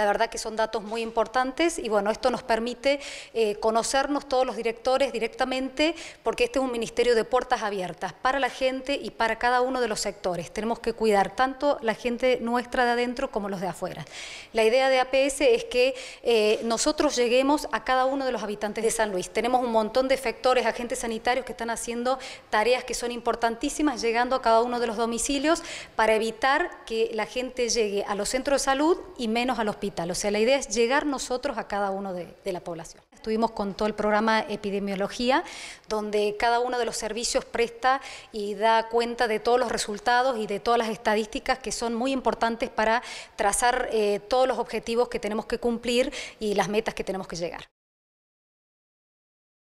La verdad que son datos muy importantes y bueno, esto nos permite eh, conocernos todos los directores directamente porque este es un ministerio de puertas abiertas para la gente y para cada uno de los sectores. Tenemos que cuidar tanto la gente nuestra de adentro como los de afuera. La idea de APS es que eh, nosotros lleguemos a cada uno de los habitantes de San Luis. Tenemos un montón de efectores, agentes sanitarios que están haciendo tareas que son importantísimas, llegando a cada uno de los domicilios para evitar que la gente llegue a los centros de salud y menos al hospital. O sea, la idea es llegar nosotros a cada uno de, la población. Estuvimos con todo el programa Epidemiología, donde cada uno de los servicios presta y da cuenta de todos los resultados y de todas las estadísticas que son muy importantes para trazar eh, todos los objetivos que tenemos que cumplir y las metas que tenemos que llegar.